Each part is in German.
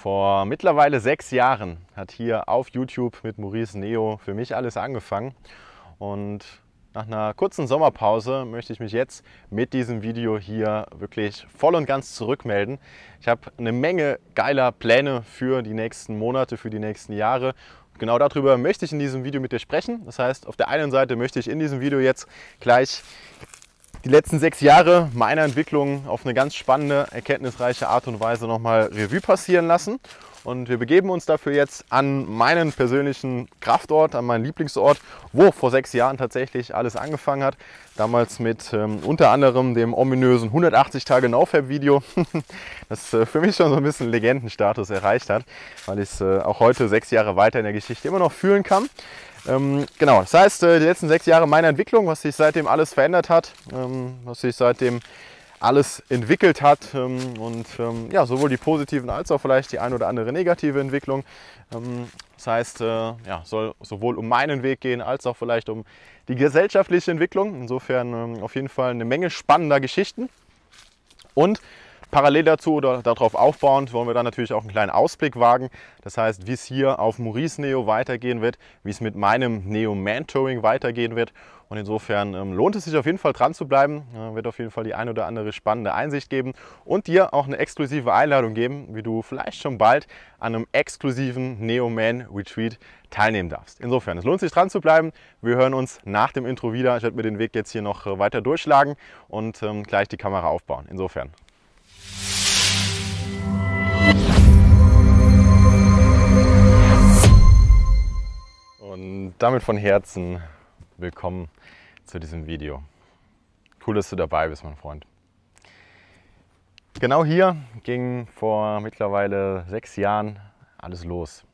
Vor mittlerweile sechs Jahren hat hier auf YouTube mit Maurice Neo für mich alles angefangen. Und nach einer kurzen Sommerpause möchte ich mich jetzt mit diesem Video hier wirklich voll und ganz zurückmelden. Ich habe eine Menge geiler Pläne für die nächsten Monate, für die nächsten Jahre. Und genau darüber möchte ich in diesem Video mit dir sprechen. Das heißt, auf der einen Seite möchte ich in diesem Video jetzt gleich die letzten sechs Jahre meiner Entwicklung auf eine ganz spannende, erkenntnisreiche Art und Weise nochmal Revue passieren lassen. Und wir begeben uns dafür jetzt an meinen persönlichen Kraftort, an meinen Lieblingsort, wo vor sechs Jahren tatsächlich alles angefangen hat. Damals mit ähm, unter anderem dem ominösen 180 Tage NoFab-Video, das äh, für mich schon so ein bisschen Legendenstatus erreicht hat, weil ich es äh, auch heute sechs Jahre weiter in der Geschichte immer noch fühlen kann. Ähm, genau, das heißt, äh, die letzten sechs Jahre meiner Entwicklung, was sich seitdem alles verändert hat, ähm, was sich seitdem alles entwickelt hat ähm, und ähm, ja, sowohl die positiven als auch vielleicht die ein oder andere negative Entwicklung. Ähm, das heißt, äh, ja, soll sowohl um meinen Weg gehen als auch vielleicht um die gesellschaftliche Entwicklung. Insofern ähm, auf jeden Fall eine Menge spannender Geschichten. Und Parallel dazu oder darauf aufbauend wollen wir dann natürlich auch einen kleinen Ausblick wagen. Das heißt, wie es hier auf Maurice Neo weitergehen wird, wie es mit meinem Neo Mentoring weitergehen wird. Und insofern ähm, lohnt es sich auf jeden Fall dran zu bleiben. Äh, wird auf jeden Fall die ein oder andere spannende Einsicht geben und dir auch eine exklusive Einladung geben, wie du vielleicht schon bald an einem exklusiven Neo Man Retreat teilnehmen darfst. Insofern, es lohnt sich dran zu bleiben. Wir hören uns nach dem Intro wieder. Ich werde mir den Weg jetzt hier noch äh, weiter durchschlagen und ähm, gleich die Kamera aufbauen. Insofern, Und damit von Herzen willkommen zu diesem Video. Cool, dass du dabei bist, mein Freund. Genau hier ging vor mittlerweile sechs Jahren alles los.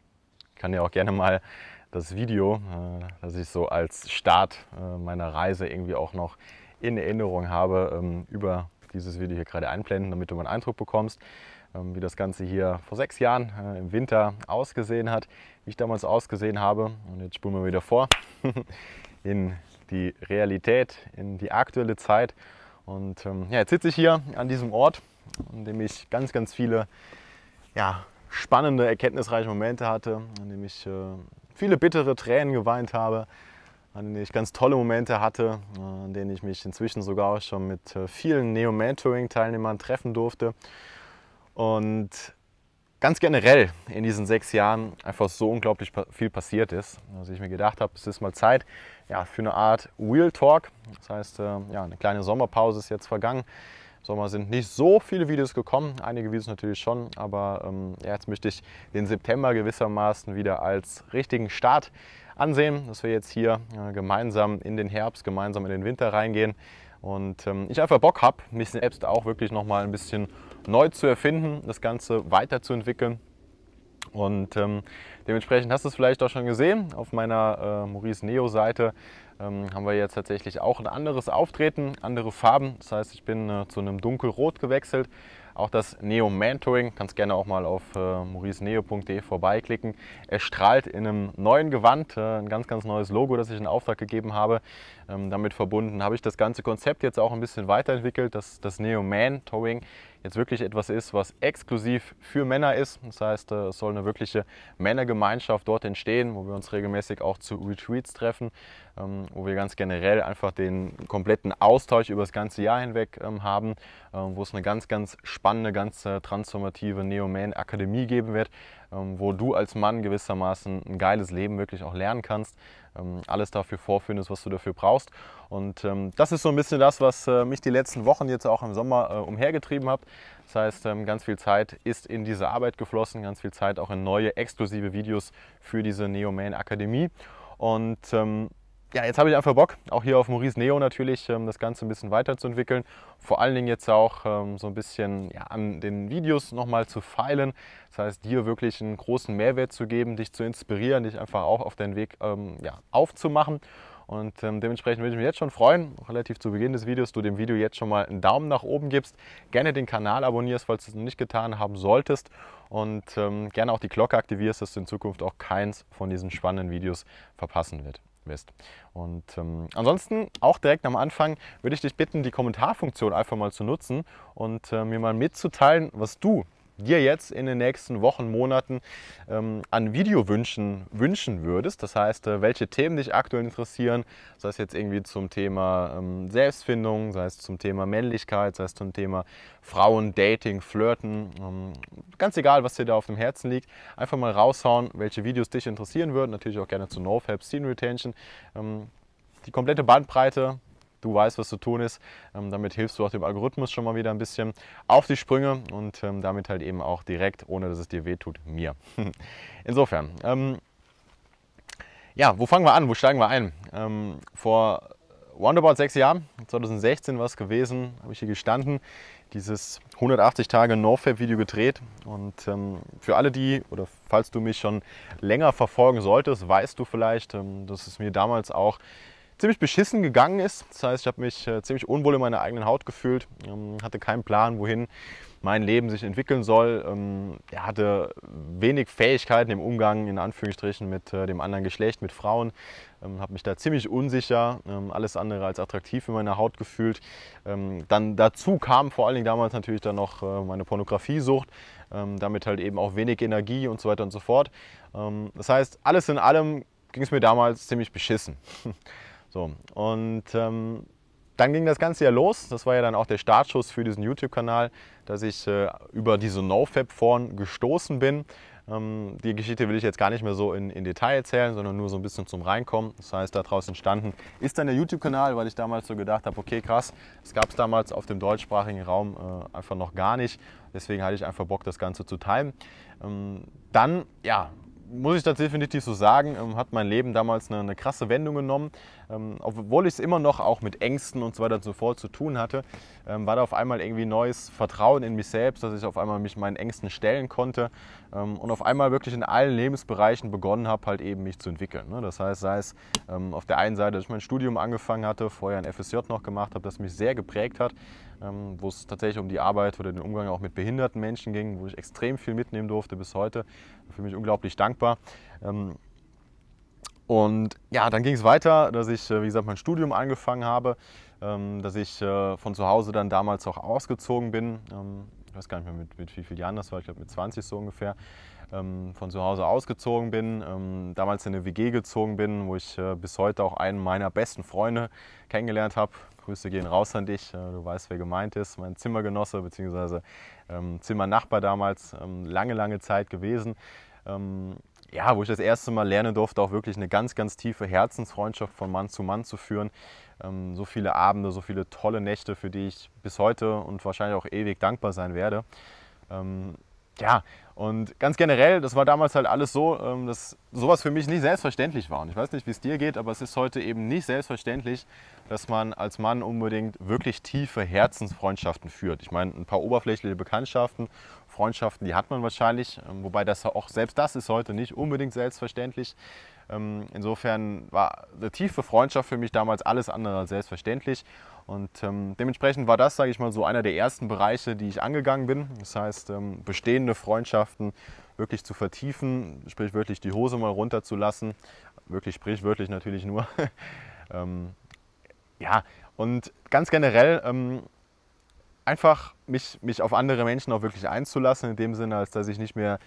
Ich kann dir auch gerne mal das Video, äh, das ich so als Start äh, meiner Reise irgendwie auch noch in Erinnerung habe, ähm, über dieses Video hier gerade einblenden, damit du mal einen Eindruck bekommst, ähm, wie das Ganze hier vor sechs Jahren äh, im Winter ausgesehen hat, wie ich damals ausgesehen habe. Und jetzt spulen wir wieder vor in die Realität, in die aktuelle Zeit. Und ähm, ja, jetzt sitze ich hier an diesem Ort, an dem ich ganz, ganz viele ja, spannende, erkenntnisreiche Momente hatte, an dem ich äh, viele bittere Tränen geweint habe, an dem ich ganz tolle Momente hatte, äh, an denen ich mich inzwischen sogar auch schon mit äh, vielen Neo-Mentoring-Teilnehmern treffen durfte. Und ganz generell in diesen sechs Jahren einfach so unglaublich viel passiert ist, dass ich mir gedacht habe, es ist mal Zeit ja, für eine Art Wheel Talk. Das heißt, äh, ja, eine kleine Sommerpause ist jetzt vergangen. Im Sommer sind nicht so viele Videos gekommen, einige Videos natürlich schon, aber ähm, jetzt möchte ich den September gewissermaßen wieder als richtigen Start ansehen, dass wir jetzt hier äh, gemeinsam in den Herbst, gemeinsam in den Winter reingehen und ähm, ich einfach Bock habe, mich selbst auch wirklich nochmal ein bisschen neu zu erfinden, das Ganze weiterzuentwickeln. Und ähm, dementsprechend hast du es vielleicht auch schon gesehen. Auf meiner äh, Maurice Neo Seite ähm, haben wir jetzt tatsächlich auch ein anderes Auftreten, andere Farben. Das heißt, ich bin äh, zu einem dunkelrot gewechselt. Auch das Neo Mentoring, kannst gerne auch mal auf äh, mauriceneo.de vorbeiklicken. Er strahlt in einem neuen Gewand, äh, ein ganz, ganz neues Logo, das ich in Auftrag gegeben habe. Ähm, damit verbunden habe ich das ganze Konzept jetzt auch ein bisschen weiterentwickelt, das, das Neo Mentoring jetzt wirklich etwas ist, was exklusiv für Männer ist. Das heißt, äh, es soll eine wirkliche Männergemeinschaft dort entstehen, wo wir uns regelmäßig auch zu Retreats treffen, ähm, wo wir ganz generell einfach den kompletten Austausch über das ganze Jahr hinweg ähm, haben, äh, wo es eine ganz, ganz spannende, ganz äh, transformative Neo-Man-Akademie geben wird, ähm, wo du als Mann gewissermaßen ein geiles Leben wirklich auch lernen kannst. Ähm, alles dafür vorfindest, was du dafür brauchst. Und ähm, das ist so ein bisschen das, was äh, mich die letzten Wochen jetzt auch im Sommer äh, umhergetrieben hat. Das heißt, ähm, ganz viel Zeit ist in diese Arbeit geflossen, ganz viel Zeit auch in neue exklusive Videos für diese Neoman Akademie. Und ähm, ja, jetzt habe ich einfach Bock, auch hier auf Maurice Neo natürlich, ähm, das Ganze ein bisschen weiterzuentwickeln. Vor allen Dingen jetzt auch ähm, so ein bisschen ja, an den Videos nochmal zu feilen. Das heißt, dir wirklich einen großen Mehrwert zu geben, dich zu inspirieren, dich einfach auch auf deinen Weg ähm, ja, aufzumachen. Und ähm, dementsprechend würde ich mich jetzt schon freuen, relativ zu Beginn des Videos, du dem Video jetzt schon mal einen Daumen nach oben gibst, gerne den Kanal abonnierst, falls du es noch nicht getan haben solltest und ähm, gerne auch die Glocke aktivierst, dass du in Zukunft auch keins von diesen spannenden Videos verpassen wirst wirst. Und ähm, ansonsten auch direkt am Anfang würde ich dich bitten, die Kommentarfunktion einfach mal zu nutzen und äh, mir mal mitzuteilen, was du dir jetzt in den nächsten Wochen, Monaten ähm, an Videowünschen wünschen würdest. Das heißt, äh, welche Themen dich aktuell interessieren, sei es jetzt irgendwie zum Thema ähm, Selbstfindung, sei es zum Thema Männlichkeit, sei es zum Thema Frauen, Dating, Flirten, ähm, ganz egal, was dir da auf dem Herzen liegt, einfach mal raushauen, welche Videos dich interessieren würden. Natürlich auch gerne zu NoFap, Scene Retention. Ähm, die komplette Bandbreite du weißt, was zu tun ist. Ähm, damit hilfst du auch dem Algorithmus schon mal wieder ein bisschen auf die Sprünge und ähm, damit halt eben auch direkt, ohne dass es dir wehtut, mir. Insofern, ähm, ja, wo fangen wir an? Wo steigen wir ein? Ähm, vor roundabout sechs Jahren, 2016 war es gewesen, habe ich hier gestanden, dieses 180 Tage NoFap-Video gedreht. Und ähm, für alle die, oder falls du mich schon länger verfolgen solltest, weißt du vielleicht, ähm, dass es mir damals auch ziemlich beschissen gegangen ist. Das heißt, ich habe mich äh, ziemlich unwohl in meiner eigenen Haut gefühlt, ähm, hatte keinen Plan, wohin mein Leben sich entwickeln soll. Ähm, ja, hatte wenig Fähigkeiten im Umgang, in Anführungsstrichen, mit äh, dem anderen Geschlecht, mit Frauen. Ähm, habe mich da ziemlich unsicher, alles andere als attraktiv in meiner Haut gefühlt. dann dazu kam vor allen Dingen damals natürlich dann noch äh, meine Pornografiesucht, damit halt eben auch wenig Energie und so weiter und so fort. das heißt, alles in allem ging es mir damals ziemlich beschissen. So, und ähm, dann ging das Ganze ja los. Das war ja dann auch der Startschuss für diesen YouTube-Kanal, dass ich äh, über diese nofab form gestoßen bin. Ähm, die Geschichte will ich jetzt gar nicht mehr so in, in, Detail erzählen, sondern nur so ein bisschen zum Reinkommen. Das heißt, daraus entstanden ist dann der YouTube-Kanal, weil ich damals so gedacht habe, okay, krass, das gab es damals auf dem deutschsprachigen Raum äh, einfach noch gar nicht. Deswegen hatte ich einfach Bock, das Ganze zu teilen. Ähm, dann, ja, muss ich das definitiv so sagen, ähm, hat mein Leben damals eine, eine krasse Wendung genommen. Ähm, obwohl ich es immer noch auch mit Ängsten und so weiter und so fort zu tun hatte, ähm, war da auf einmal irgendwie neues Vertrauen in mich selbst, dass ich auf einmal mich meinen Ängsten stellen konnte ähm, und auf einmal wirklich in allen Lebensbereichen begonnen habe, halt eben mich zu entwickeln. Ne? Das heißt, sei es ähm, auf der einen Seite, dass ich mein Studium angefangen hatte, vorher ein FSJ noch gemacht habe, das mich sehr geprägt hat, ähm, wo es tatsächlich um die Arbeit oder den Umgang auch mit behinderten Menschen ging, wo ich extrem viel mitnehmen durfte bis heute. Für mich unglaublich dankbar. Ähm, und ja, dann ging es weiter, dass ich, äh, wie gesagt, mein Studium angefangen habe, ähm, dass ich äh, von zu Hause dann damals auch ausgezogen bin. Ich weiß gar nicht mehr, mit, mit wie vielen Jahren das war, ich glaube mit 20 so ungefähr. Von zu Hause ausgezogen bin, damals in eine WG gezogen bin, wo ich äh, bis heute auch einen meiner besten Freunde kennengelernt habe, Grüße gehen raus an dich. Äh, du weißt, wer gemeint ist. Mein Zimmergenosse bzw. Ähm, Zimmernachbar damals, ähm, lange, lange Zeit gewesen. Ähm, ja, wo ich das erste Mal lernen durfte, auch wirklich eine ganz, ganz tiefe Herzensfreundschaft von Mann zu Mann zu führen. Ähm, so viele Abende, so viele tolle Nächte, für die ich bis heute und wahrscheinlich auch ewig dankbar sein werde. Ähm, ja, und ganz generell, das war damals halt alles so, ähm, dass sowas für mich nicht selbstverständlich war. Und ich weiß nicht, wie es dir geht, aber es ist heute eben nicht selbstverständlich, dass man als Mann unbedingt wirklich tiefe Herzensfreundschaften führt. Ich meine, ein paar oberflächliche Bekanntschaften, Freundschaften, die hat man wahrscheinlich, ähm, wobei das auch selbst das ist heute nicht unbedingt selbstverständlich. Ähm, insofern war eine tiefe Freundschaft für mich damals alles andere als selbstverständlich. Und ähm, dementsprechend war das, sage ich mal, so einer der ersten Bereiche, die ich angegangen bin. Das heißt, ähm, bestehende Freundschaften wirklich zu vertiefen, sprich wirklich die Hose mal runterzulassen. Wirklich, sprich wirklich natürlich nur. ähm, ja, und ganz generell ähm, einfach mich, mich auf andere Menschen auch wirklich einzulassen, in dem Sinne, als dass ich nicht mehr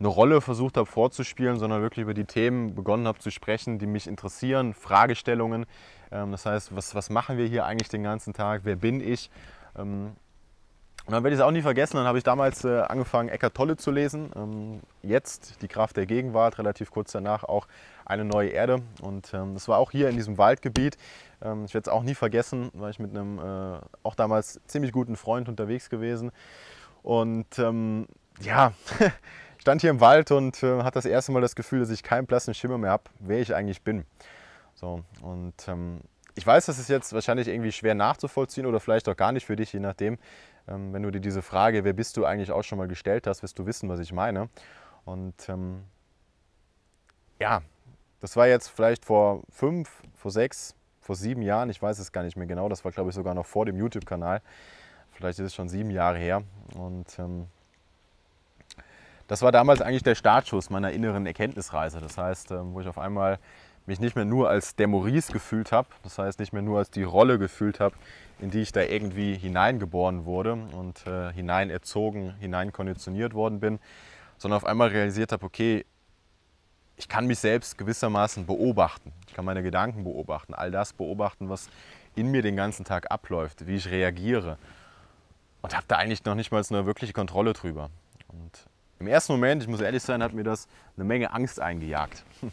eine Rolle versucht habe vorzuspielen, sondern wirklich über die Themen begonnen habe zu sprechen, die mich interessieren, Fragestellungen. Ähm, das heißt, was, was machen wir hier eigentlich den ganzen Tag? Wer bin ich? Ähm, und dann werde ich es auch nie vergessen, dann habe ich damals äh, angefangen, Eckart Tolle zu lesen. Ähm, jetzt die Kraft der Gegenwart, relativ kurz danach auch eine neue Erde. Und das war auch hier in diesem Waldgebiet. ich werde es auch nie vergessen, weil ich mit einem äh, auch damals ziemlich guten Freund unterwegs gewesen. Und ja, stand hier im Wald und äh, hatte das erste Mal das Gefühl, dass ich keinen blassen Schimmer mehr habe, wer ich eigentlich bin. So, und ähm, ich weiß, das ist jetzt wahrscheinlich irgendwie schwer nachzuvollziehen oder vielleicht auch gar nicht für dich, je nachdem. Ähm, wenn du dir diese Frage, wer bist du eigentlich auch schon mal gestellt hast, wirst du wissen, was ich meine. Und ähm, ja, das war jetzt vielleicht vor fünf, vor sechs, vor sieben Jahren, ich weiß es gar nicht mehr genau, das war glaube ich sogar noch vor dem YouTube-Kanal. Vielleicht ist es schon sieben Jahre her. Und ähm, das war damals eigentlich der Startschuss meiner inneren Erkenntnisreise. Das heißt, ähm, wo ich auf einmal mich nicht mehr nur als der Maurice gefühlt habe, das heißt nicht mehr nur als die Rolle gefühlt habe, in die ich da irgendwie hineingeboren wurde und äh, hinein erzogen, hinein konditioniert worden bin, sondern auf einmal realisiert habe, okay, ich kann mich selbst gewissermaßen beobachten. Ich kann meine Gedanken beobachten, all das beobachten, was in mir den ganzen Tag abläuft, wie ich reagiere. Und habe da eigentlich noch nicht mal eine wirkliche Kontrolle drüber. Und im ersten Moment, ich muss ehrlich sein, hat mir das eine Menge Angst eingejagt.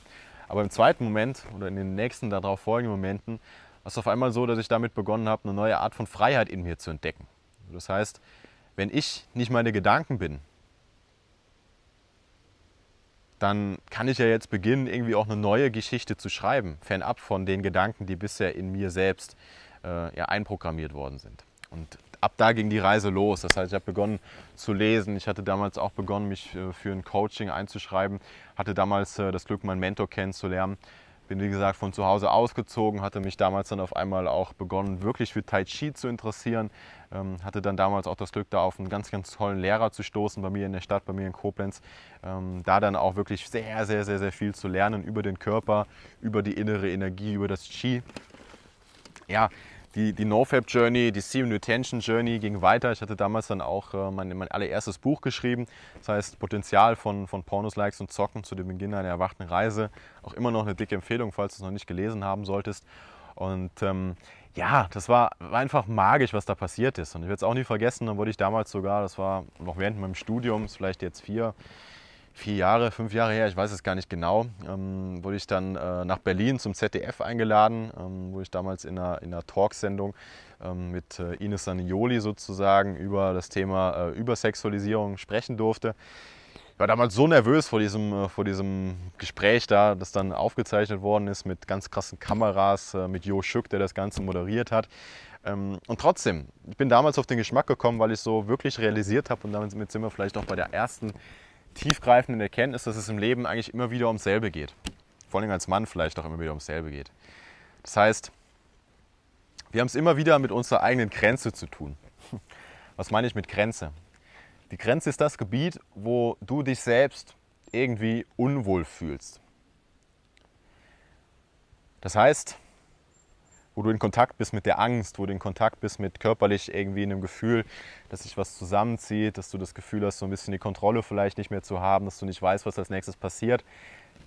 Aber im zweiten Moment oder in den nächsten darauf folgenden Momenten war es auf einmal so, dass ich damit begonnen habe, eine neue Art von Freiheit in mir zu entdecken. Das heißt, wenn ich nicht meine Gedanken bin, dann kann ich ja jetzt beginnen, irgendwie auch eine neue Geschichte zu schreiben, fernab von den Gedanken, die bisher in mir selbst äh, ja, einprogrammiert worden sind. Und ab da ging die Reise los. Das heißt, ich habe begonnen zu lesen. Ich hatte damals auch begonnen, mich äh, für ein Coaching einzuschreiben. Hatte damals äh, das Glück, meinen Mentor kennenzulernen. Bin, wie gesagt, von zu Hause ausgezogen, hatte mich damals dann auf einmal auch begonnen, wirklich für Tai Chi zu interessieren. Ähm, hatte dann damals auch das Glück, da auf einen ganz, ganz tollen Lehrer zu stoßen, bei mir in der Stadt, bei mir in Koblenz. Ähm, da dann auch wirklich sehr, sehr, sehr, sehr viel zu lernen über den Körper, über die innere Energie, über das Chi. Ja, die, die NoFap-Journey, die Seam Retention-Journey ging weiter. Ich hatte damals dann auch äh, mein, mein allererstes Buch geschrieben. Das heißt Potenzial von, von Pornos, Likes und Zocken zu dem Beginn einer erwachten Reise. Auch immer noch eine dicke Empfehlung, falls du es noch nicht gelesen haben solltest. Und ähm, ja, das war, war, einfach magisch, was da passiert ist. Und ich werde es auch nie vergessen, dann wurde ich damals sogar, das war noch während meinem Studiums, vielleicht jetzt vier, vier Jahre, fünf Jahre her, ich weiß es gar nicht genau, ähm, wurde ich dann äh, nach Berlin zum ZDF eingeladen, ähm, wo ich damals in einer, in einer Talksendung ähm, mit äh, Ines Sanioli sozusagen über das Thema äh, Übersexualisierung sprechen durfte. Ich war damals so nervös vor diesem, äh, vor diesem Gespräch da, das dann aufgezeichnet worden ist mit ganz krassen Kameras, äh, mit Jo Schück, der das Ganze moderiert hat. Ähm, und trotzdem, ich bin damals auf den Geschmack gekommen, weil ich so wirklich realisiert habe, und damit sind wir vielleicht auch bei der ersten tiefgreifenden Erkenntnis, dass es im Leben eigentlich immer wieder ums selbe geht. Vor allem als Mann vielleicht auch immer wieder ums selbe geht. Das heißt, wir haben es immer wieder mit unserer eigenen Grenze zu tun. Was meine ich mit Grenze? Die Grenze ist das Gebiet, wo du dich selbst irgendwie unwohl fühlst. Das heißt, wo du in Kontakt bist mit der Angst, wo du in Kontakt bist mit körperlich irgendwie einem Gefühl, dass sich was zusammenzieht, dass du das Gefühl hast, so ein bisschen die Kontrolle vielleicht nicht mehr zu haben, dass du nicht weißt, was als nächstes passiert.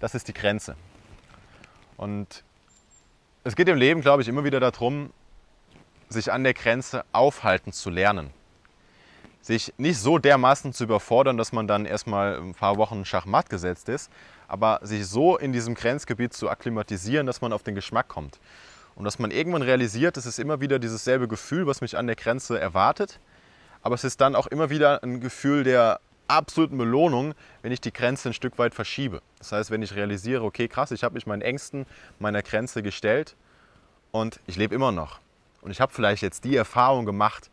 Das ist die Grenze. Und es geht im Leben, glaube ich, immer wieder darum, sich an der Grenze aufhalten zu lernen. Sich nicht so dermaßen zu überfordern, dass man dann erstmal ein paar Wochen Schachmatt gesetzt ist, aber sich so in diesem Grenzgebiet zu akklimatisieren, dass man auf den Geschmack kommt. Und dass man irgendwann realisiert, es ist immer wieder dieses selbe Gefühl, was mich an der Grenze erwartet. Aber es ist dann auch immer wieder ein Gefühl der absoluten Belohnung, wenn ich die Grenze ein Stück weit verschiebe. Das heißt, wenn ich realisiere, okay, krass, ich habe mich meinen Ängsten, meiner Grenze gestellt und ich lebe immer noch. Und ich habe vielleicht jetzt die Erfahrung gemacht,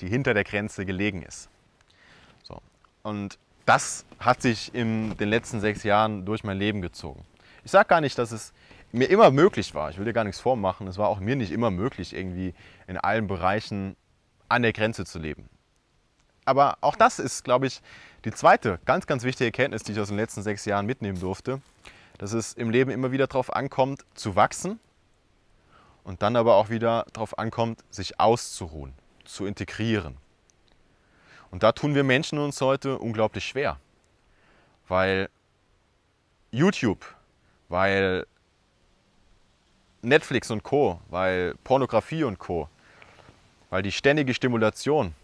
die hinter der Grenze gelegen ist. So. Und das hat sich in den letzten sechs Jahren durch mein Leben gezogen. Ich sage gar nicht, dass es mir immer möglich war. Ich will dir gar nichts vormachen. Es war auch mir nicht immer möglich, irgendwie in allen Bereichen an der Grenze zu leben. Aber auch das ist, glaube ich, die zweite ganz, ganz wichtige Erkenntnis, die ich aus den letzten sechs Jahren mitnehmen durfte, dass es im Leben immer wieder darauf ankommt, zu wachsen und dann aber auch wieder darauf ankommt, sich auszuruhen, zu integrieren. Und da tun wir Menschen uns heute unglaublich schwer, weil YouTube, weil Netflix und Co., weil Pornografie und Co., weil die ständige Stimulation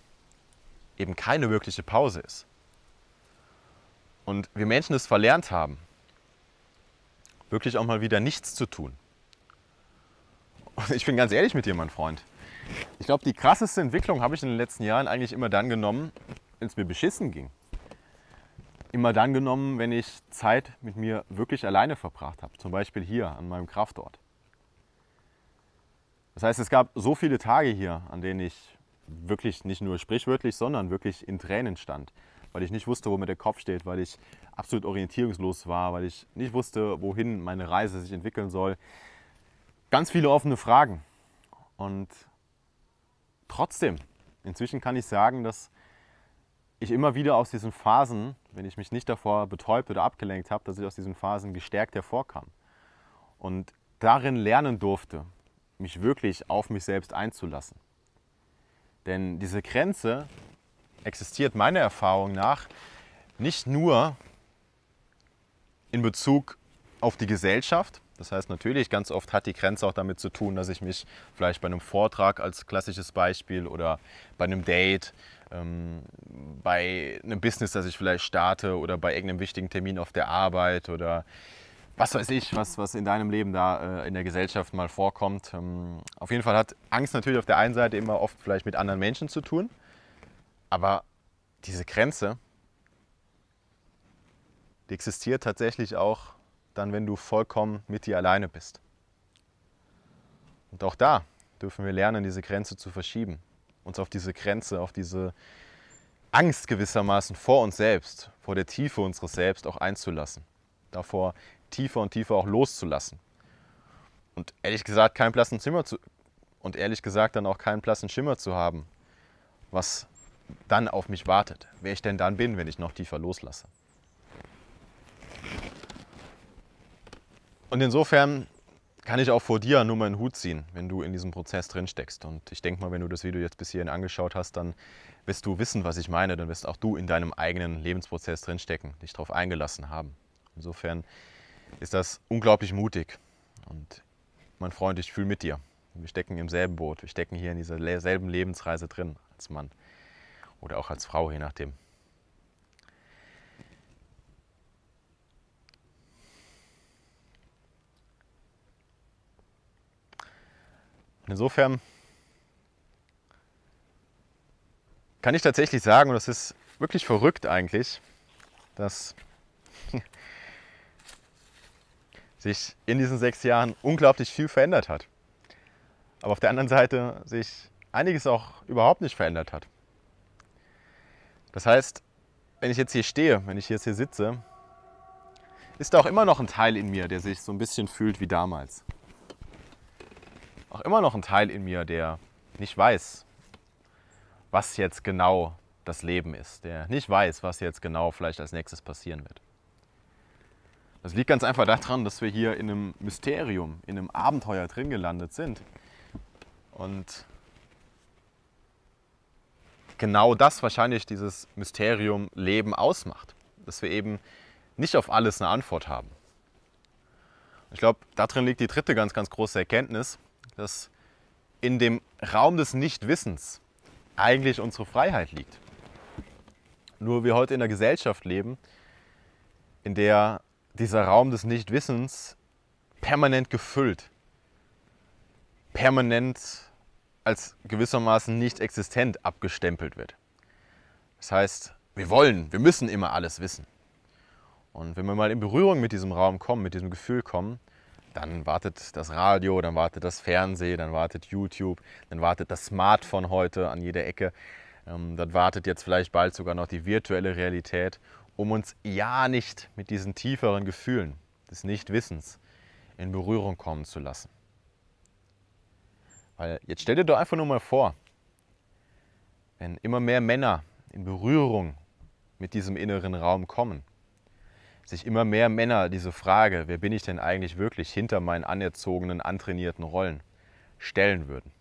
eben keine wirkliche Pause ist. Und wir Menschen es verlernt haben, wirklich auch mal wieder nichts zu tun. Und ich bin ganz ehrlich mit dir, mein Freund. Ich glaube, die krasseste Entwicklung habe ich in den letzten Jahren eigentlich immer dann genommen, wenn es mir beschissen ging. Immer dann genommen, wenn ich Zeit mit mir wirklich alleine verbracht habe. Zum Beispiel hier an meinem Kraftort. Das heißt, es gab so viele Tage hier, an denen ich wirklich nicht nur sprichwörtlich, sondern wirklich in Tränen stand, weil ich nicht wusste, wo mir der Kopf steht, weil ich absolut orientierungslos war, weil ich nicht wusste, wohin meine Reise sich entwickeln soll. Ganz viele offene Fragen. Und trotzdem, inzwischen kann ich sagen, dass ich immer wieder aus diesen Phasen, wenn ich mich nicht davor betäubt oder abgelenkt habe, dass ich aus diesen Phasen gestärkt hervorkam. Und darin lernen durfte, mich wirklich auf mich selbst einzulassen. Denn diese Grenze existiert meiner Erfahrung nach nicht nur in Bezug auf die Gesellschaft. Das heißt natürlich, ganz oft hat die Grenze auch damit zu tun, dass ich mich vielleicht bei einem Vortrag als klassisches Beispiel oder bei einem Date, ähm, bei einem Business, das ich vielleicht starte oder bei irgendeinem wichtigen Termin auf der Arbeit oder was weiß ich, was, was in deinem Leben da äh, in der Gesellschaft mal vorkommt. Ähm, auf jeden Fall hat Angst natürlich auf der einen Seite immer oft vielleicht mit anderen Menschen zu tun, aber diese Grenze, die existiert tatsächlich auch dann, wenn du vollkommen mit dir alleine bist. Und auch da dürfen wir lernen, diese Grenze zu verschieben, uns auf diese Grenze, auf diese Angst gewissermaßen vor uns selbst, vor der Tiefe unseres Selbst auch einzulassen. Davor tiefer und tiefer auch loszulassen. Und ehrlich gesagt, keinen blassen Zimmer zu, und ehrlich gesagt dann auch keinen blassen Schimmer zu haben, was dann auf mich wartet, wer ich denn dann bin, wenn ich noch tiefer loslasse. Und insofern kann ich auch vor dir nur meinen Hut ziehen, wenn du in diesem Prozess drinsteckst. Und ich denke mal, wenn du das Video jetzt bis hierhin angeschaut hast, dann wirst du wissen, was ich meine. Dann wirst auch du in deinem eigenen Lebensprozess drinstecken, dich darauf eingelassen haben. Insofern ist das unglaublich mutig. Und mein Freund, ich fühle mit dir. Wir stecken im selben Boot. Wir stecken hier in dieser selben Lebensreise drin als Mann oder auch als Frau, je nachdem. Insofern kann ich tatsächlich sagen, und das ist wirklich verrückt eigentlich, dass sich in diesen sechs Jahren unglaublich viel verändert hat. Aber auf der anderen Seite sich einiges auch überhaupt nicht verändert hat. Das heißt, wenn ich jetzt hier stehe, wenn ich jetzt hier sitze, ist da auch immer noch ein Teil in mir, der sich so ein bisschen fühlt wie damals. Auch immer noch ein Teil in mir, der nicht weiß, was jetzt genau das Leben ist, der nicht weiß, was jetzt genau vielleicht als nächstes passieren wird. Das liegt ganz einfach daran, dass wir hier in einem Mysterium, in einem Abenteuer drin gelandet sind. Und genau das wahrscheinlich dieses Mysterium Leben ausmacht. Dass wir eben nicht auf alles eine Antwort haben. Ich glaube, darin liegt die dritte ganz, ganz große Erkenntnis, dass in dem Raum des Nichtwissens eigentlich unsere Freiheit liegt. Nur wir heute in einer Gesellschaft leben, in der dieser Raum des Nichtwissens permanent gefüllt, permanent als gewissermaßen nicht existent abgestempelt wird. Das heißt, wir wollen, wir müssen immer alles wissen. Und wenn wir mal in Berührung mit diesem Raum kommen, mit diesem Gefühl kommen, dann wartet das Radio, dann wartet das Fernsehen, dann wartet YouTube, dann wartet das Smartphone heute an jeder Ecke, ähm, dann wartet jetzt vielleicht bald sogar noch die virtuelle Realität um uns ja nicht mit diesen tieferen Gefühlen des Nichtwissens in Berührung kommen zu lassen. Weil jetzt stell dir doch einfach nur mal vor, wenn immer mehr Männer in Berührung mit diesem inneren Raum kommen, sich immer mehr Männer diese Frage, wer bin ich denn eigentlich wirklich hinter meinen anerzogenen, antrainierten Rollen, stellen würden.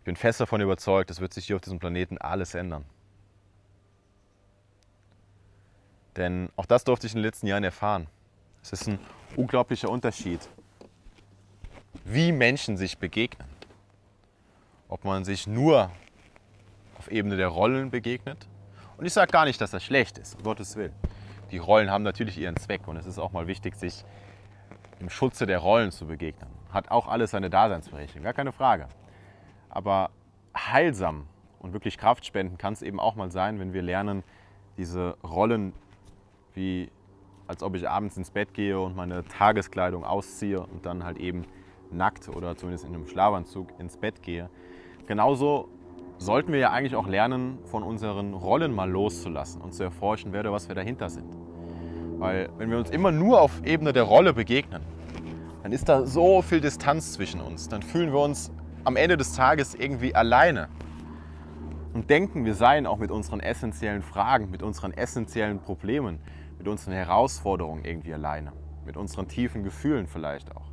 Ich bin fest davon überzeugt, es wird sich hier auf diesem Planeten alles ändern. Denn auch das durfte ich in den letzten Jahren erfahren. Es ist ein unglaublicher Unterschied, wie Menschen sich begegnen. Ob man sich nur auf Ebene der Rollen begegnet. Und ich sage gar nicht, dass das schlecht ist, um Gottes Willen. Die Rollen haben natürlich ihren Zweck und es ist auch mal wichtig, sich im Schutze der Rollen zu begegnen. Hat auch alles seine Daseinsberechtigung, gar keine Frage. Aber heilsam und wirklich Kraft spenden kann es eben auch mal sein, wenn wir lernen, diese Rollen wie als ob ich abends ins Bett gehe und meine Tageskleidung ausziehe und dann halt eben nackt oder zumindest in einem Schlafanzug ins Bett gehe. Genauso sollten wir ja eigentlich auch lernen, von unseren Rollen mal loszulassen und zu erforschen, wer oder was wir dahinter sind. Weil wenn wir uns immer nur auf Ebene der Rolle begegnen, dann ist da so viel Distanz zwischen uns. Dann fühlen wir uns am Ende des Tages irgendwie alleine und denken, wir seien auch mit unseren essentiellen Fragen, mit unseren essentiellen Problemen, mit unseren Herausforderungen irgendwie alleine, mit unseren tiefen Gefühlen vielleicht auch.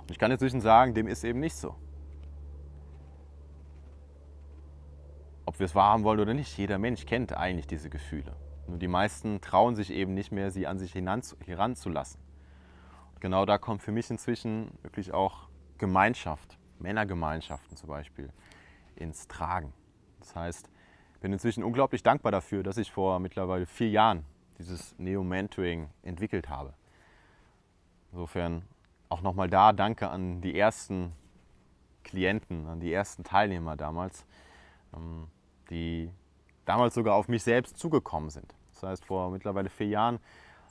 Und ich kann inzwischen sagen, dem ist eben nicht so. Ob wir es wahrhaben wollen oder nicht, jeder Mensch kennt eigentlich diese Gefühle. Nur die meisten trauen sich eben nicht mehr, sie an sich heranzulassen. Und genau da kommt für mich inzwischen wirklich auch Gemeinschaft, Männergemeinschaften zum Beispiel, ins Tragen. Das heißt, bin inzwischen unglaublich dankbar dafür, dass ich vor mittlerweile vier Jahren dieses Neo-Mentoring entwickelt habe. Insofern auch nochmal da danke an die ersten Klienten, an die ersten Teilnehmer damals, ähm, die damals sogar auf mich selbst zugekommen sind. Das heißt, vor mittlerweile vier Jahren,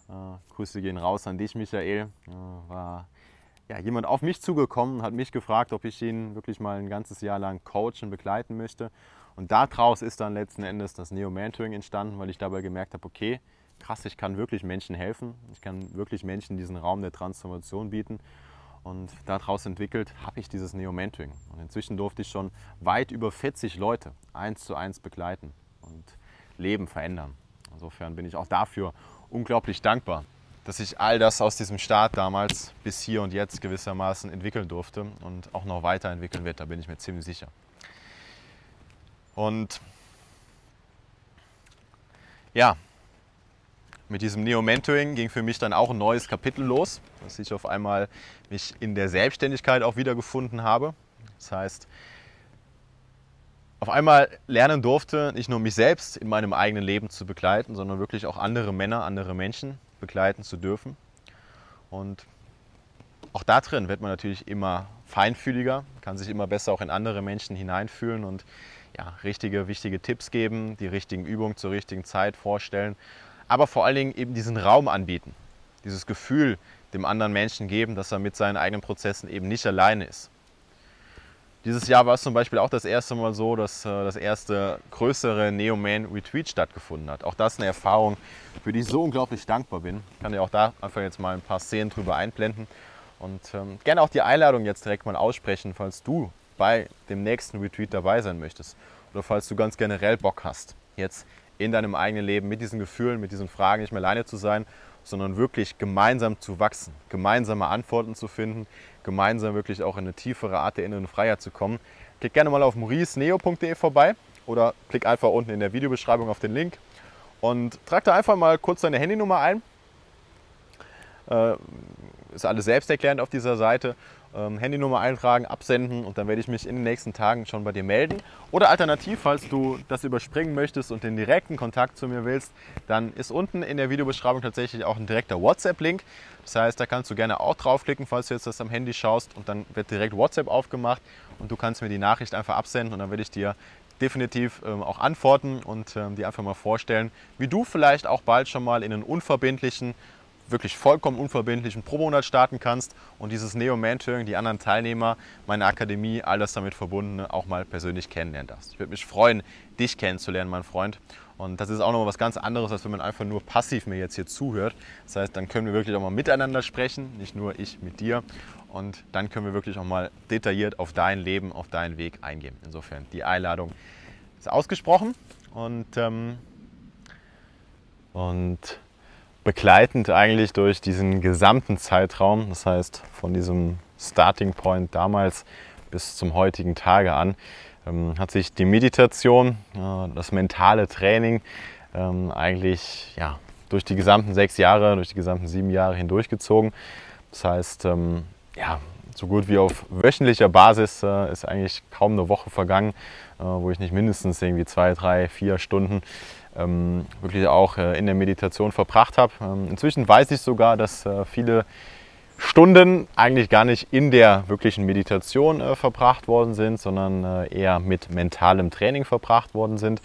äh, Grüße gehen raus an dich, Michael, äh, war ja, jemand auf mich zugekommen und hat mich gefragt, ob ich ihn wirklich mal ein ganzes Jahr lang coachen, begleiten möchte. Und daraus ist dann letzten Endes das Neo-Mentoring entstanden, weil ich dabei gemerkt habe, okay, krass, ich kann wirklich Menschen helfen, ich kann wirklich Menschen diesen Raum der Transformation bieten. Und daraus entwickelt habe ich dieses Neo-Mentoring. Und inzwischen durfte ich schon weit über 40 Leute eins zu eins begleiten und Leben verändern. Insofern bin ich auch dafür unglaublich dankbar, dass ich all das aus diesem Start damals bis hier und jetzt gewissermaßen entwickeln durfte und auch noch weiterentwickeln wird. Da bin ich mir ziemlich sicher. Und ja, mit diesem Neo-Mentoring ging für mich dann auch ein neues Kapitel los, dass ich auf einmal mich in der Selbstständigkeit auch wiedergefunden habe. Das heißt, auf einmal lernen durfte, nicht nur mich selbst in meinem eigenen Leben zu begleiten, sondern wirklich auch andere Männer, andere Menschen begleiten zu dürfen. Und auch da drin wird man natürlich immer feinfühliger, kann sich immer besser auch in andere Menschen hineinfühlen und ja, richtige, wichtige Tipps geben, die richtigen Übungen zur richtigen Zeit vorstellen, aber vor allen Dingen eben diesen Raum anbieten, dieses Gefühl dem anderen Menschen geben, dass er mit seinen eigenen Prozessen eben nicht alleine ist. Dieses Jahr war es zum Beispiel auch das erste Mal so, dass äh, das erste größere Neoman Retreat stattgefunden hat. Auch das eine Erfahrung, für die ich so unglaublich dankbar bin. Ich kann dir auch da einfach jetzt mal ein paar Szenen drüber einblenden und ähm, gerne auch die Einladung jetzt direkt mal aussprechen, falls du bei dem nächsten Retreat dabei sein möchtest oder falls du ganz generell Bock hast, jetzt in deinem eigenen Leben mit diesen Gefühlen, mit diesen Fragen nicht mehr alleine zu sein, sondern wirklich gemeinsam zu wachsen, gemeinsame Antworten zu finden, gemeinsam wirklich auch in eine tiefere Art der inneren Freiheit zu kommen. Klick gerne mal auf mauriceneo.de vorbei oder klick einfach unten in der Videobeschreibung auf den Link und trag da einfach mal kurz deine Handynummer ein. Äh, ist alles selbsterklärend auf dieser Seite ähm, Handynummer eintragen, absenden und dann werde ich mich in den nächsten Tagen schon bei dir melden. Oder alternativ, falls du das überspringen möchtest und den direkten Kontakt zu mir willst, dann ist unten in der Videobeschreibung tatsächlich auch ein direkter WhatsApp-Link. Das heißt, da kannst du gerne auch draufklicken, falls du jetzt das am Handy schaust und dann wird direkt WhatsApp aufgemacht und du kannst mir die Nachricht einfach absenden und dann werde ich dir definitiv ähm, auch antworten und ähm, dir einfach mal vorstellen, wie du vielleicht auch bald schon mal in einen unverbindlichen wirklich vollkommen unverbindlich Pro-Monat starten kannst und dieses Neo Mentoring, die anderen Teilnehmer, meine Akademie, all das damit verbundene auch mal persönlich kennenlernen darfst. Ich würde mich freuen, dich kennenzulernen, mein Freund. Und das ist auch nochmal was ganz anderes, als wenn man einfach nur passiv mir jetzt hier zuhört. Das heißt, dann können wir wirklich auch mal miteinander sprechen, nicht nur ich mit dir. Und dann können wir wirklich auch mal detailliert auf dein Leben, auf deinen Weg eingehen. Insofern, die Einladung ist ausgesprochen und, ähm, und begleitend eigentlich durch diesen gesamten Zeitraum, das heißt von diesem Starting Point damals bis zum heutigen Tage an, ähm, hat sich die Meditation, äh, das mentale Training ähm, eigentlich ja, durch die gesamten sechs Jahre, durch die gesamten sieben Jahre hindurchgezogen. Das heißt, ähm, ja, so gut wie auf wöchentlicher Basis äh, ist eigentlich kaum eine Woche vergangen, äh, wo ich nicht mindestens irgendwie zwei, drei, vier Stunden ähm, wirklich auch äh, in der Meditation verbracht habe. Ähm, inzwischen weiß ich sogar, dass äh, viele Stunden eigentlich gar nicht in der wirklichen Meditation äh, verbracht worden sind, sondern äh, eher mit mentalem Training verbracht worden sind.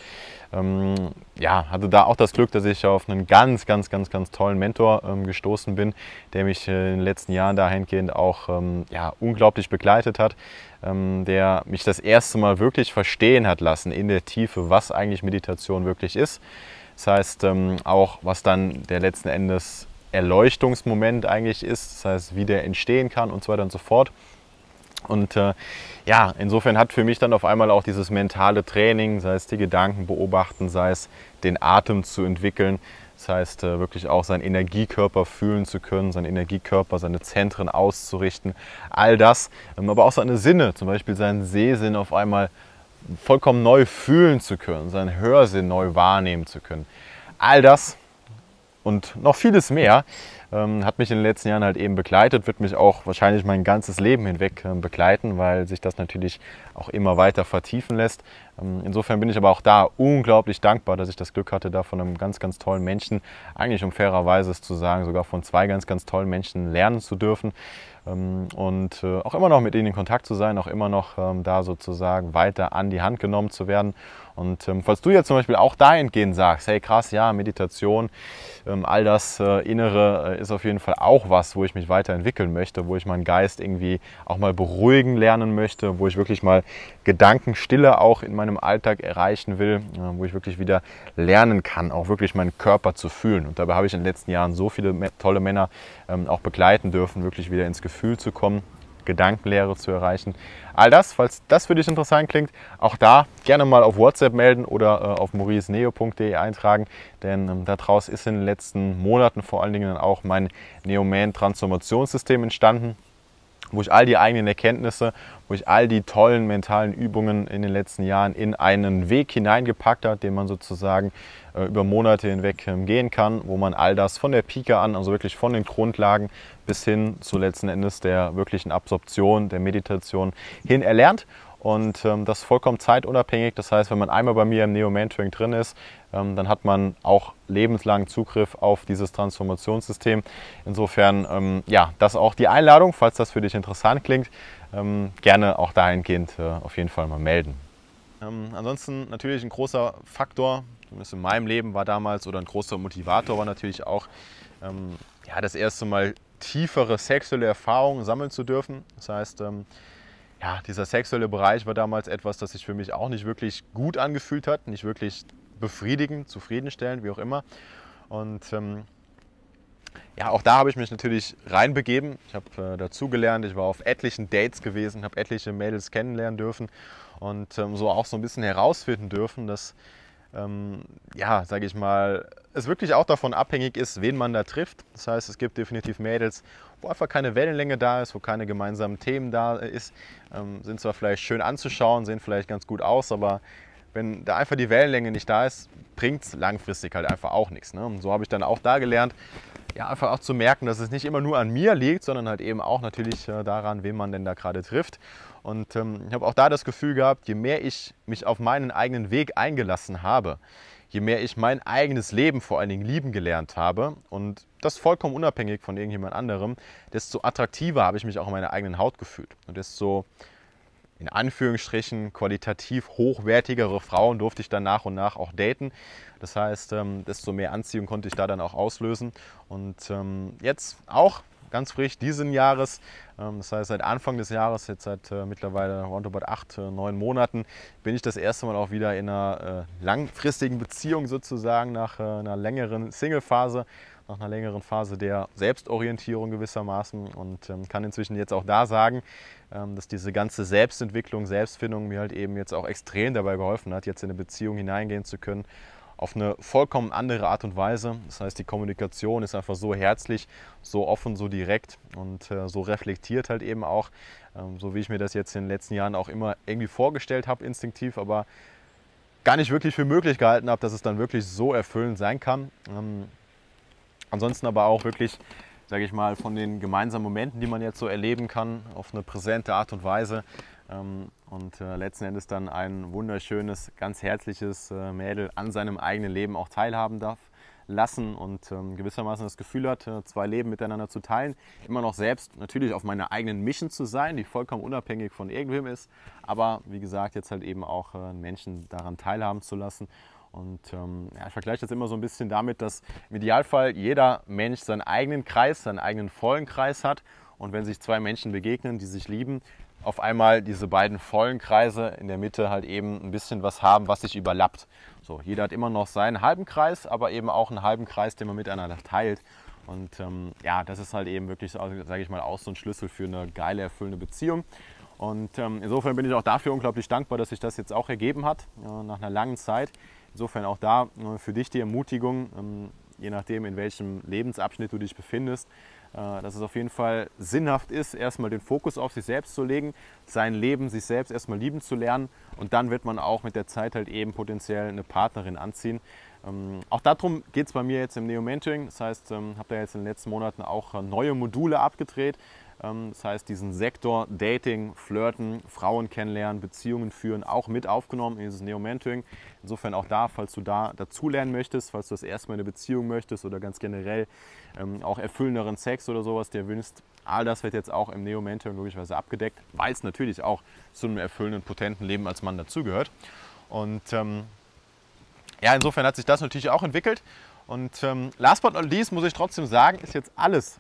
Ähm, ja, hatte da auch das Glück, dass ich auf einen ganz, ganz, ganz, ganz tollen Mentor ähm, gestoßen bin, der mich äh, in den letzten Jahren dahingehend auch ähm, ja, unglaublich begleitet hat. Ähm, der mich das erste Mal wirklich verstehen hat lassen in der Tiefe, was eigentlich Meditation wirklich ist. Das heißt ähm, auch, was dann der letzten Endes Erleuchtungsmoment eigentlich ist, das heißt, wie der entstehen kann und so weiter und so fort. Und äh, ja, insofern hat für mich dann auf einmal auch dieses mentale Training, sei es die Gedanken beobachten, sei es den Atem zu entwickeln, das heißt, äh, wirklich auch seinen Energiekörper fühlen zu können, seinen Energiekörper, seine Zentren auszurichten, all das. Ähm, aber auch seine Sinne, zum Beispiel seinen Sehsinn auf einmal vollkommen neu fühlen zu können, seinen Hörsinn neu wahrnehmen zu können. All das und noch vieles mehr ähm, hat mich in den letzten Jahren halt eben begleitet, wird mich auch wahrscheinlich mein ganzes Leben hinweg ähm, begleiten, weil sich das natürlich auch immer weiter vertiefen lässt. Ähm, insofern bin ich aber auch da unglaublich dankbar, dass ich das Glück hatte, da von einem ganz, ganz tollen Menschen, eigentlich um fairerweise es zu sagen, sogar von zwei ganz, ganz tollen Menschen lernen zu dürfen ähm, und äh, auch immer noch mit ihnen in Kontakt zu sein, auch immer noch ähm, da sozusagen weiter an die Hand genommen zu werden. Und ähm, falls du jetzt zum Beispiel auch dahingehend sagst, hey krass, ja, Meditation, ähm, all das äh, Innere äh, ist auf jeden Fall auch was, wo ich mich weiterentwickeln möchte, wo ich meinen Geist irgendwie auch mal beruhigen lernen möchte, wo ich wirklich mal Gedankenstille auch in meinem Alltag erreichen will, äh, wo ich wirklich wieder lernen kann, auch wirklich meinen Körper zu fühlen. Und dabei habe ich in den letzten Jahren so viele tolle Männer ähm, auch begleiten dürfen, wirklich wieder ins Gefühl zu kommen Gedankenlehre zu erreichen. All das, falls das für dich interessant klingt, auch da gerne mal auf WhatsApp melden oder äh, auf mauriesneo.de eintragen, denn ähm, daraus ist in den letzten Monaten vor allen Dingen auch mein Neoman Transformationssystem entstanden wo ich all die eigenen Erkenntnisse, wo ich all die tollen mentalen Übungen in den letzten Jahren in einen Weg hineingepackt hat, den man sozusagen äh, über Monate hinweg ähm, gehen kann, wo man all das von der Pike an, also wirklich von den Grundlagen bis hin zu letzten Endes der wirklichen Absorption, der Meditation hin erlernt und ähm, das ist vollkommen zeitunabhängig. Das heißt, wenn man einmal bei mir im Neo-Mentoring drin ist, ähm, dann hat man auch lebenslangen Zugriff auf dieses Transformationssystem. Insofern, ähm, ja, das auch die Einladung, falls das für dich interessant klingt, ähm, gerne auch dahingehend äh, auf jeden Fall mal melden. Ähm, ansonsten natürlich ein großer Faktor, zumindest in meinem Leben war damals, oder ein großer Motivator war natürlich auch, ähm, ja, das erste Mal tiefere sexuelle Erfahrungen sammeln zu dürfen. Das heißt, ja, dieser sexuelle Bereich war damals etwas, das sich für mich auch nicht wirklich gut angefühlt hat, nicht wirklich befriedigend, zufriedenstellend, wie auch immer. Und ähm, ja, auch da habe ich mich natürlich reinbegeben. Ich habe äh, dazugelernt, ich war auf etlichen Dates gewesen, habe etliche Mädels kennenlernen dürfen und ähm, so auch so ein bisschen herausfinden dürfen, dass ähm, ja, sage ich mal, es wirklich auch davon abhängig ist, wen man da trifft. Das heißt, es gibt definitiv Mädels, wo einfach keine Wellenlänge da ist, wo keine gemeinsamen Themen da äh, ist. Ähm, sind zwar vielleicht schön anzuschauen, sehen vielleicht ganz gut aus, aber wenn da einfach die Wellenlänge nicht da ist, bringt es langfristig halt einfach auch nichts. Ne? Und so habe ich dann auch da gelernt, ja, einfach auch zu merken, dass es nicht immer nur an mir liegt, sondern halt eben auch natürlich äh, daran, wen man denn da gerade trifft. Und ähm, ich habe auch da das Gefühl gehabt, je mehr ich mich auf meinen eigenen Weg eingelassen habe, je mehr ich mein eigenes Leben vor allen Dingen lieben gelernt habe und das vollkommen unabhängig von irgendjemand anderem, desto attraktiver habe ich mich auch in meiner eigenen Haut gefühlt. Und desto in Anführungsstrichen qualitativ hochwertigere Frauen durfte ich dann nach und nach auch daten. Das heißt, ähm, desto mehr Anziehung konnte ich da dann auch auslösen. Und ähm, jetzt auch ganz frisch diesen Jahres. Ähm, das heißt, seit Anfang des Jahres, jetzt seit äh, mittlerweile rund um acht, äh, neun Monaten, bin ich das erste Mal auch wieder in einer äh, langfristigen Beziehung sozusagen nach einer längeren Single-Phase nach einer längeren Phase der Selbstorientierung gewissermaßen und ähm, kann inzwischen jetzt auch da sagen, ähm, dass diese ganze Selbstentwicklung, Selbstfindung mir halt eben jetzt auch extrem dabei geholfen hat, jetzt in eine Beziehung hineingehen zu können auf eine vollkommen andere Art und Weise. Das heißt, die Kommunikation ist einfach so herzlich, so offen, so direkt und äh, so reflektiert halt eben auch, ähm, so wie ich mir das jetzt in den letzten Jahren auch immer irgendwie vorgestellt habe, instinktiv, aber gar nicht wirklich für möglich gehalten habe, dass es dann wirklich so erfüllend sein kann. Ähm, ansonsten aber auch wirklich, sage ich mal, von den gemeinsamen Momenten, die man jetzt so erleben kann, auf eine präsente Art und Weise ähm, und äh, letzten Endes dann ein wunderschönes, ganz herzliches äh, Mädel an seinem eigenen Leben auch teilhaben darf lassen und ähm, gewissermaßen das Gefühl hat, äh, zwei Leben miteinander zu teilen, immer noch selbst natürlich auf meiner eigenen Mission zu sein, die vollkommen unabhängig von irgendwem ist, aber wie gesagt, jetzt halt eben auch Menschen daran teilhaben zu lassen und ähm, ja, ich vergleiche das immer so ein bisschen damit, dass im Idealfall jeder Mensch seinen eigenen Kreis, seinen eigenen vollen Kreis hat. Und wenn sich zwei Menschen begegnen, die sich lieben, auf einmal diese beiden vollen Kreise in der Mitte halt eben ein bisschen was haben, was sich überlappt. So, jeder hat immer noch seinen halben Kreis, aber eben auch einen halben Kreis, den man miteinander teilt. Und ähm, ja, das ist halt eben wirklich, also, sage ich mal, auch so ein Schlüssel für eine geile, erfüllende Beziehung. Und ähm, insofern bin ich auch dafür unglaublich dankbar, dass sich das jetzt auch ergeben hat, äh, nach einer langen Zeit. Insofern auch da äh, für dich die Ermutigung, ähm, je nachdem, in welchem Lebensabschnitt du dich befindest, äh, dass es auf jeden Fall sinnhaft ist, erstmal den Fokus auf sich selbst zu legen, sein Leben, sich selbst erstmal lieben zu lernen und dann wird man auch mit der Zeit halt eben potenziell eine Partnerin anziehen. Ähm, auch darum geht es bei mir jetzt im Neo-Mentoring. Das heißt, ähm, habe da jetzt in den letzten Monaten auch äh, neue Module abgedreht, ähm, das heißt, diesen Sektor Dating, Flirten, Frauen kennenlernen, Beziehungen führen, auch mit aufgenommen in dieses Neo-Mentoring. Insofern auch da, falls du da dazulernen möchtest, falls du das erstmal in eine Beziehung möchtest oder ganz generell ähm, auch erfüllenderen Sex oder sowas dir wünschst, all das wird jetzt auch im Neo-Mentoring logischerweise abgedeckt, weil es natürlich auch zu einem erfüllenden, potenten Leben als Mann dazugehört. Und ähm, ja, insofern hat sich das natürlich auch entwickelt. Und ähm, last but not least muss ich trotzdem sagen, ist jetzt alles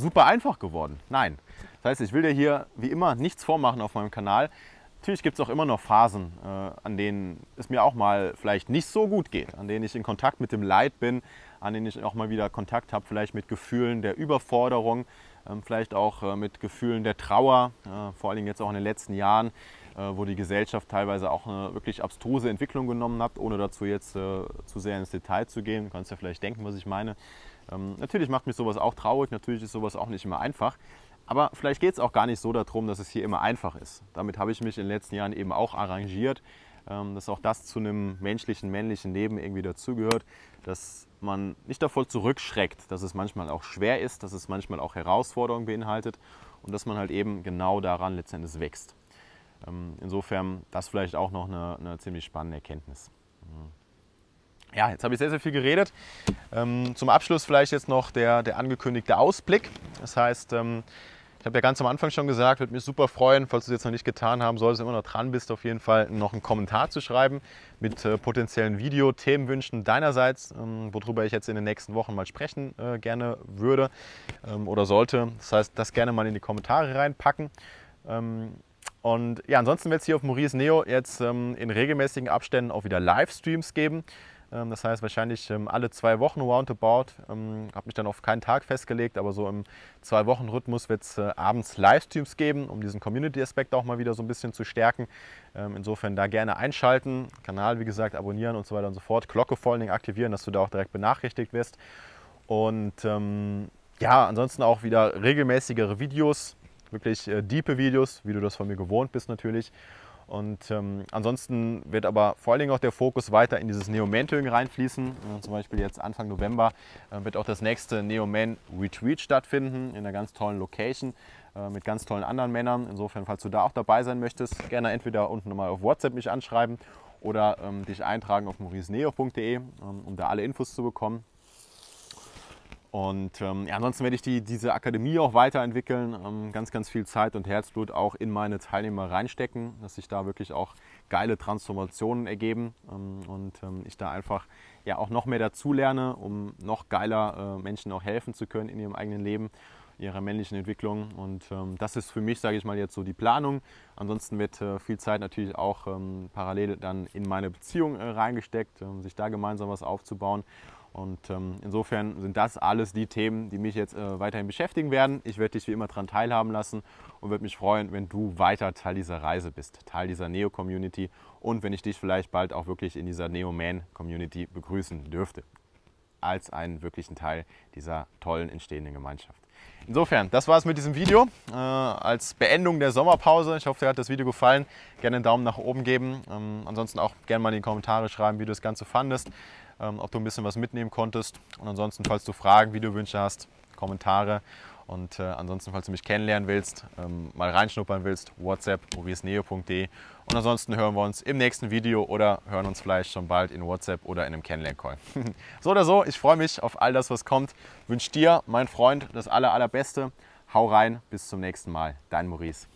super einfach geworden. Nein. Das heißt, ich will dir hier wie immer nichts vormachen auf meinem Kanal. Natürlich gibt es auch immer noch Phasen, äh, an denen es mir auch mal vielleicht nicht so gut geht, an denen ich in Kontakt mit dem Leid bin, an denen ich auch mal wieder Kontakt habe, vielleicht mit Gefühlen der Überforderung, ähm, vielleicht auch äh, mit Gefühlen der Trauer, äh, vor allen Dingen jetzt auch in den letzten Jahren äh, wo die Gesellschaft teilweise auch eine wirklich abstruse Entwicklung genommen hat, ohne dazu jetzt äh, zu sehr ins Detail zu gehen. Du kannst ja vielleicht denken, was ich meine. Ähm, natürlich macht mich sowas auch traurig, natürlich ist sowas auch nicht immer einfach. Aber vielleicht geht es auch gar nicht so darum, dass es hier immer einfach ist. Damit habe ich mich in den letzten Jahren eben auch arrangiert, ähm, dass auch das zu einem menschlichen, männlichen Leben irgendwie dazugehört, dass man nicht davor zurückschreckt, dass es manchmal auch schwer ist, dass es manchmal auch Herausforderungen beinhaltet und dass man halt eben genau daran letztendlich wächst. Ähm, insofern das vielleicht auch noch eine, eine ziemlich spannende Erkenntnis. Mhm. Ja, jetzt habe ich sehr, sehr viel geredet. Ähm, zum Abschluss vielleicht jetzt noch der, der angekündigte Ausblick. Das heißt, ähm, ich habe ja ganz am Anfang schon gesagt, würde mich super freuen, falls du es jetzt noch nicht getan haben solltest, immer noch dran bist, auf jeden Fall noch einen Kommentar zu schreiben mit äh, potenziellen Video, Themenwünschen deinerseits, worüber ich jetzt in den nächsten Wochen mal sprechen äh, gerne würde oder sollte. Das heißt, das gerne mal in die Kommentare reinpacken. Und ja, ansonsten wird es hier auf Maurice Neo jetzt ähm, in regelmäßigen Abständen auch wieder Livestreams geben. Ähm, das heißt wahrscheinlich ähm, alle zwei Wochen roundabout. Ähm, Habe mich dann auf keinen Tag festgelegt, aber so im Zwei-Wochen-Rhythmus wird es äh, abends Livestreams geben, um diesen Community-Aspekt auch mal wieder so ein bisschen zu stärken. Ähm, insofern da gerne einschalten, Kanal wie gesagt abonnieren und so weiter und so fort. Glocke vor allen Dingen aktivieren, dass du da auch direkt benachrichtigt wirst. Und ähm, ja, ansonsten auch wieder regelmäßigere Videos wirklich äh, diepe Videos, wie du das von mir gewohnt bist natürlich. Und ähm, ansonsten wird aber vor allen Dingen auch der Fokus weiter in dieses Neoman-Tögen reinfließen. Und zum Beispiel jetzt Anfang November äh, wird auch das nächste Neoman Retreat stattfinden in einer ganz tollen Location äh, mit ganz tollen anderen Männern. Insofern, falls du da auch dabei sein möchtest, gerne entweder unten nochmal auf WhatsApp mich anschreiben oder ähm, dich eintragen auf mauriceneo.de, ähm, um da alle Infos zu bekommen. Und ähm, ja, ansonsten werde ich die, diese Akademie auch weiterentwickeln, ähm, ganz, ganz viel Zeit und Herzblut auch in meine Teilnehmer reinstecken, dass sich da wirklich auch geile Transformationen ergeben ähm, und ähm, ich da einfach ja auch noch mehr dazulerne, um noch geiler äh, Menschen auch helfen zu können in ihrem eigenen Leben, ihrer männlichen Entwicklung. Und ähm, das ist für mich, sage ich mal, jetzt so die Planung. Ansonsten wird äh, viel Zeit natürlich auch ähm, parallel dann in meine Beziehung äh, reingesteckt, sich da gemeinsam was aufzubauen. Und ähm, insofern sind das alles die Themen, die mich jetzt äh, weiterhin beschäftigen werden. Ich werde dich wie immer daran teilhaben lassen und würde mich freuen, wenn du weiter Teil dieser Reise bist, Teil dieser Neo-Community und wenn ich dich vielleicht bald auch wirklich in dieser Neo-Man-Community begrüßen dürfte. Als einen wirklichen Teil dieser tollen entstehenden Gemeinschaft. Insofern, das war es mit diesem Video. Äh, als Beendung der Sommerpause. Ich hoffe, dir hat das Video gefallen. Gerne einen Daumen nach oben geben. Ähm, ansonsten auch gerne mal in die Kommentare schreiben, wie du das Ganze fandest. Ähm, ob du ein bisschen was mitnehmen konntest. Und ansonsten, falls du Fragen, Videowünsche hast, Kommentare und äh, ansonsten, falls du mich kennenlernen willst, ähm, mal reinschnuppern willst, WhatsApp, mobilisneo.de. Und ansonsten hören wir uns im nächsten Video oder hören uns vielleicht schon bald in WhatsApp oder in einem Kennenlern-Call. so oder so, ich freue mich auf all das, was kommt. Wünsche dir, mein Freund, das aller, allerbeste. Hau rein, bis zum nächsten Mal. Dein Maurice.